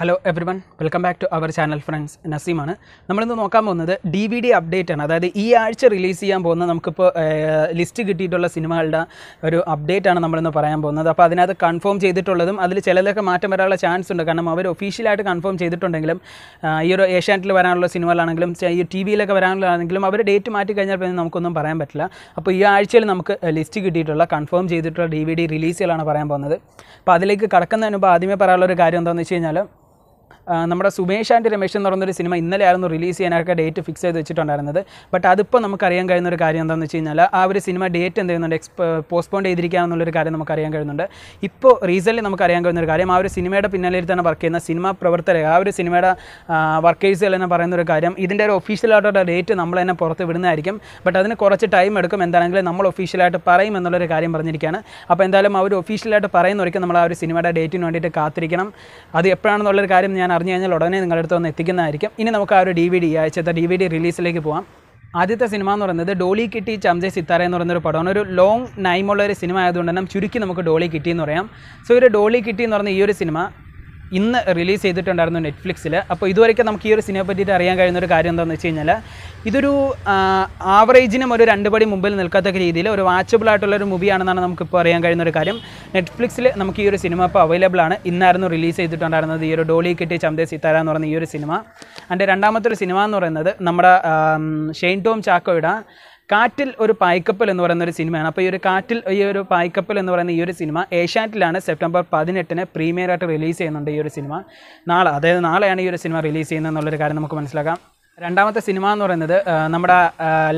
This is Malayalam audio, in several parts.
hello everyone welcome back to our channel friends നസീമാണ് നമ്മളിന്ന് നോക്കാൻ പോകുന്നത് ഡി വി ഡി അപ്ഡേറ്റ് ആണ് അതായത് ഈ ആഴ്ച റിലീസ് ചെയ്യാൻ പോകുന്ന നമുക്കിപ്പോൾ ലിസ്റ്റ് കിട്ടിയിട്ടുള്ള സിനിമകളുടെ ഒരു അപ്ഡേറ്റ് ആണ് നമ്മളിന്ന് പറയാൻ പോകുന്നത് അപ്പോൾ അതിനകത്ത് കൺഫേം ചെയ്തിട്ടുള്ളതും അതിൽ ചിലതൊക്കെ മാറ്റം വരാനുള്ള ചാൻസ് ഉണ്ട് കാരണം അവർ ഒഫീഷ്യലായിട്ട് കൺഫേം ചെയ്തിട്ടുണ്ടെങ്കിലും ഈ ഒരു ഏഷ്യാനെറ്റിൽ വരാനുള്ള സിനിമകളാണെങ്കിലും ഈ ടി വിയിലൊക്കെ വരാനുള്ളതാണെങ്കിലും അവർ ഡേറ്റ് മാറ്റി കഴിഞ്ഞാൽ പിന്നെ നമുക്കൊന്നും പറയാൻ പറ്റില്ല അപ്പോൾ ഈ ആഴ്ചയിൽ നമുക്ക് ലിസ്റ്റ് കിട്ടിയിട്ടുള്ള കൺഫേം ചെയ്തിട്ടുള്ള ഡി വി ഡി റിലീസുകളാണ് പറയാൻ പോകുന്നത് അപ്പോൾ അതിലേക്ക് കടക്കുന്നതിന് മുമ്പ് ആദ്യമേ പറയാനുള്ള ഒരു കാര്യം എന്താണെന്ന് വെച്ച് കഴിഞ്ഞാൽ നമ്മുടെ സുമേഷ് ആൻഡ് രമേശ് എന്ന് പറയുന്നൊരു സിനിമ ഇന്നലെ ആയിരുന്നു റിലീസ് ചെയ്യാനൊക്കെ ഡേറ്റ് ഫിക്സ് ചെയ്ത് വെച്ചിട്ടുണ്ടായിരുന്നത് ബട്ട് അതിപ്പോൾ അറിയാൻ കഴിയുന്ന ഒരു കാര്യം എന്താണെന്ന് വെച്ച് കഴിഞ്ഞാൽ ആ ഒരു സിനിമ ഡേറ്റ് എന്ത് ചെയ്യുന്നുണ്ട് എക്സ്പോ പോസ്റ്റ്പോൺ ചെയ്തിരിക്കുകയെന്നുള്ളൊരു കാര്യം നമുക്ക് അറിയാൻ കഴിയുന്നുണ്ട് ഇപ്പോൾ റീസെൻ്റ് അറിയാൻ കഴിയുന്ന ഒരു കാര്യം ആ ഒരു സിനിമയുടെ പിന്നാലെ തന്നെ വർക്ക് ചെയ്യുന്ന സിനിമ പ്രവർത്തകർ ആ ഒരു സിനിമയുടെ വർക്കേഴ്സുകൾ തന്നെ പറയുന്ന ഒരു കാര്യം ഇതിൻ്റെ ഒരു ഒഫീഷ്യലായിട്ടുള്ള ഡേറ്റ് നമ്മൾ തന്നെ പുറത്ത് വിടുന്നതായിരിക്കും ബട്ട് അതിന് കുറച്ച് ടൈം എടുക്കും എന്താണെങ്കിലും നമ്മൾ ഒഫീഷ്യലായിട്ട് പറയും എന്നുള്ളൊരു കാര്യം പറഞ്ഞിരിക്കുകയാണ് അപ്പോൾ എന്തായാലും ആ ഒരു ഒഫീഷ്യലായിട്ട് പറയുന്ന നമ്മൾ ആ ഒരു സിനിമയുടെ ഡേറ്റിന് വേണ്ടിയിട്ട് കാത്തിരിക്കണം അത് എപ്പോഴാണെന്നുള്ളൊരു കാര്യം ഞാൻ അറിഞ്ഞു കഴിഞ്ഞാൽ ഉടനെ നിങ്ങളുടെ അടുത്ത് വന്ന് എത്തിക്കുന്നതായിരിക്കും ഇനി നമുക്ക് ആ ഒരു ഡി വി ഡി ആഴ്ചത്തെ ഡി വി ഡി റിലീസിലേക്ക് പോകാം ആദ്യത്തെ സിനിമ എന്ന് പറയുന്നത് ഡോളി കിട്ടി ചംജെ സിത്താര എന്ന് പറയുന്നൊരു പടമാണ് ഒരു ലോങ് നൈമുള്ള ഒരു സിനിമ ആയതുകൊണ്ട് തന്നെ ചുരുക്കി നമുക്ക് ഡോളി കിട്ടി എന്ന് പറയാം സോ ഒരു ഡോളി കിട്ടി എന്ന് പറയുന്ന ഈ ഒരു സിനിമ ഇന്ന് റിലീസ് ചെയ്തിട്ടുണ്ടായിരുന്നു നെറ്റ്ഫ്ലിക്സിൽ അപ്പോൾ ഇതുവരെയൊക്കെ നമുക്ക് ഈ ഒരു സിനിമയെ പറ്റിയിട്ട് അറിയാൻ കഴിയുന്ന ഒരു കാര്യം എന്താണെന്ന് വെച്ച് കഴിഞ്ഞാൽ ഇതൊരു ആവറേജിനും ഒരു രണ്ട് പടി മുമ്പിൽ നിൽക്കത്തക്ക രീതിയിൽ ഒരു വാച്ചബിൾ ആയിട്ടുള്ള ഒരു മൂവിയാണെന്നാണ് നമുക്കിപ്പോൾ അറിയാൻ കഴിയുന്ന ഒരു കാര്യം നെറ്റ്ഫ്ലിക്സിൽ നമുക്ക് ഈ ഒരു സിനിമ ഇപ്പോൾ അവൈലബിൾ ആണ് ഇന്നായിരുന്നു റിലീസ് ചെയ്തിട്ടുണ്ടായിരുന്നത് ഈ ഒരു ഡോളി കിട്ടി ചന്ദേ സിത്താര എന്ന് പറയുന്ന ഈ ഒരു സിനിമ അതിൻ്റെ രണ്ടാമത്തെ ഒരു സിനിമ എന്ന് പറയുന്നത് നമ്മുടെ ഷെയ്ൻ ടോം ചാക്കോയുടെ കാറ്റിൽ ഒരു പായ്ക്കപ്പൽ എന്ന് പറയുന്ന ഒരു സിനിമയാണ് അപ്പോൾ ഈ ഒരു കാറ്റിൽ ഈ ഒരു പായ്ക്കപ്പൽ എന്ന് പറയുന്ന ഈ ഒരു സിനിമ ഏഷ്യാനെറ്റിലാണ് സെപ്റ്റംബർ പതിനെട്ടിന് ആയിട്ട് റിലീസ് ചെയ്യുന്നുണ്ട് ഈ ഒരു സിനിമ നാളെ അതായത് നാളെയാണ് ഈ ഒരു സിനിമ റിലീസ് ചെയ്യുന്നത് എന്നുള്ളൊരു കാര്യം നമുക്ക് മനസ്സിലാക്കാം രണ്ടാമത്തെ സിനിമ എന്ന് പറയുന്നത് നമ്മുടെ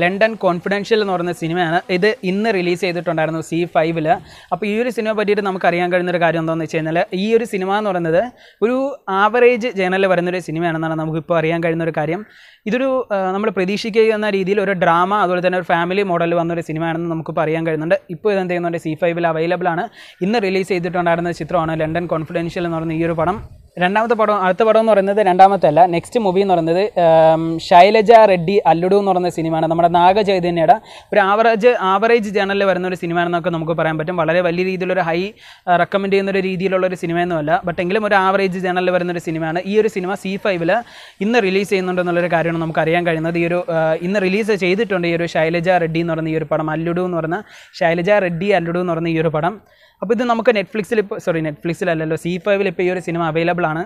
ലണ്ടൻ കോൺഫിഡൻഷ്യൽ എന്ന് പറയുന്ന സിനിമയാണ് ഇത് ഇന്ന് റിലീസ് ചെയ്തിട്ടുണ്ടായിരുന്നു സി ഫൈവിൽ അപ്പോൾ ഈ ഒരു സിനിമ പറ്റിയിട്ട് നമുക്ക് അറിയാൻ കഴിയുന്ന ഒരു കാര്യം എന്താണെന്ന് വെച്ച് കഴിഞ്ഞാൽ ഈ ഒരു സിനിമ എന്ന് പറയുന്നത് ഒരു ആവറേജ് ജേണലിൽ വരുന്ന ഒരു സിനിമയാണെന്നാണ് നമുക്കിപ്പോൾ അറിയാൻ കഴിയുന്ന ഒരു കാര്യം ഇതൊരു നമ്മൾ പ്രതീക്ഷിക്കുന്ന രീതിയിൽ ഒരു ഡ്രാമ അതുപോലെ തന്നെ ഒരു ഫാമിലി മോഡൽ വന്ന ഒരു സിനിമയാണെന്ന് നമുക്കിപ്പോൾ അറിയാൻ കഴിയുന്നുണ്ട് ഇപ്പോൾ ഇത് എന്ത് ചെയ്യുന്നുണ്ട് സി ഫൈവിൽ അവൈലബിൾ ആണ് ഇന്ന് റിലീസ് ചെയ്തിട്ടുണ്ടായിരുന്ന ചിത്രമാണ് ലണ്ടൻ കോൺഫിഡൻഷ്യൽ എന്ന് പറയുന്ന ഈ ഒരു പടം രണ്ടാമത്തെ പടം അടുത്ത പടം എന്ന് പറയുന്നത് രണ്ടാമത്തെ അല്ല നെക്സ്റ്റ് മൂവി എന്ന് പറയുന്നത് ശൈലജ റെഡ്ഡി അല്ലുഡു എന്ന് പറയുന്ന സിനിമയാണ് നമ്മുടെ നാഗ ചൈതന്യയുടെ ഒരു ആവറേജ് ആവറേജ് ജേണലിൽ വരുന്ന ഒരു സിനിമയാണെന്നൊക്കെ നമുക്ക് പറയാൻ പറ്റും വളരെ വലിയ രീതിയിലൊരു ഹൈ റെക്കമെൻഡ് ചെയ്യുന്ന ഒരു രീതിയിലുള്ള ഒരു സിനിമയൊന്നുമല്ല ബട്ട് എങ്കിലും ഒരു ആവറേജ് ജേണലിൽ വരുന്ന ഒരു സിനിമയാണ് ഈ ഒരു സിനിമ സി ഫൈവില് ഇന്ന് റിലീസ് ചെയ്യുന്നുണ്ടെന്നുള്ളൊരു കാര്യമാണ് നമുക്ക് അറിയാൻ കഴിയുന്നത് ഈ ഒരു ഇന്ന് റിലീസ് ചെയ്തിട്ടുണ്ട് ഈ ഒരു ശൈലജ റെഡ്ഡി എന്ന് പറയുന്ന ഈ ഒരു പടം അല്ലുഡു എന്ന് പറയുന്ന ശൈലജ റെഡ്ഡി അല്ലുഡു എന്ന് പറയുന്ന ഈ ഒരു പടം അപ്പോൾ ഇത് നമുക്ക് നെറ്റ്ഫ്ലിക്സിൽ ഇപ്പോൾ സോറി നെറ്റ്ഫ്ലിക്സിലല്ലല്ലോ സി ഫൈവിൽ ഇപ്പോൾ ഈ ഒരു സിനിമ അവൈലബിൾ ആണ്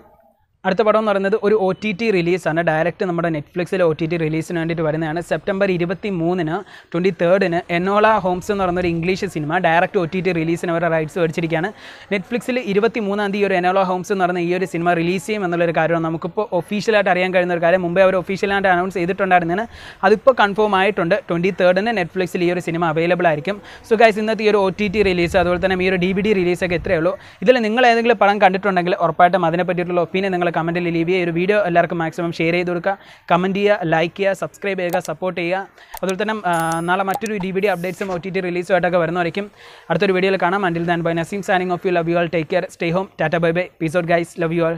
അടുത്ത പടം എന്ന് പറയുന്നത് ഒരു ഒ ടി ടി റിലീസാണ് ഡയറക്റ്റ് നമ്മുടെ നെറ്റ്ഫ്ലിക്സിൽ ഒ ടി ടി റിലീസിന് വേണ്ടിയിട്ട് വരുന്നതാണ് സെപ്റ്റംബർ ഇരുപത്തി മൂന്നിന് ട്വൻറ്റി തേർഡിന് എനോള ഹോംസ് എന്ന് പറയുന്ന ഒരു ഇംഗ്ലീഷ് സിനിമ ഡയറക്റ്റ് ഒ ടി ടി റിലീസിന് അവരുടെ റൈറ്റ്സ് മേടിച്ചിരിക്കുകയാണ് നെറ്റ്ഫ്ലിക്സിൽ ഇരുപത്തി മൂന്നാം തീയതി ഒരു എനോള ഹോംസ് എന്ന് പറയുന്ന ഈ ഒരു സിനിമ റിലീസ് ചെയ്യും എന്നുള്ളൊരു കാര്യമാണ് നമുക്കിപ്പോൾ ഒഫീഷ്യലായിട്ട് അറിയാൻ കഴിയുന്ന ഒരു കാര്യം മുമ്പേ അവർ ഒഫീഷ്യലായിട്ട് അനൗൺസ് ചെയ്തിട്ടുണ്ടായിരുന്നതിന് അതിപ്പോൾ കൺഫേം ആയിട്ടുണ്ട് ട്വൻറ്റി തേർഡിന് നെറ്റ്ഫ്ലിക്സിൽ ഈ ഒരു സിനിമ അവൈലബിൾ ആയിരിക്കും സോ ഗൈസ് ഇന്നത്തെ ഈ ഒരു ഒ ടി ടി റിലീസ് അതുപോലെ തന്നെ ഈ ഒരു ഡി വി ഡി റിലീസൊക്കെ എത്രയേ ഉള്ളൂ ഇതിൽ നിങ്ങൾ ഏതെങ്കിലും പടം കണ്ടിട്ടുണ്ടെങ്കിൽ ഉറപ്പായിട്ടും അതിനെ പറ്റിയിട്ടുള്ള ഒപ്പീനിയൻ നിങ്ങൾ നിങ്ങൾ കമൻറ്റിൽ ലീവ് ചെയ്യുക ഒരു വീഡിയോ എല്ലാവർക്കും മാക്സിമം ഷെയർ ചെയ്ത് കൊടുക്കുക കമൻറ്റ് ചെയ്യുക ലൈക്ക് ചെയ്യുക സബ്സ്ക്രൈബ് ചെയ്യുക സപ്പോർട്ട് ചെയ്യുക അതുപോലെ തന്നെ നാളെ മറ്റൊരു ഡി വി ഡി അപ്ഡേറ്റ്സും ഒ ടി ടി റിലീസുമായിട്ടൊക്കെ വരുന്നവരേക്കും അടുത്തൊരു വീഡിയോയിൽ കാണാം until then bye Naseem signing off you love you all take care stay home tata bye bye peace out guys love you all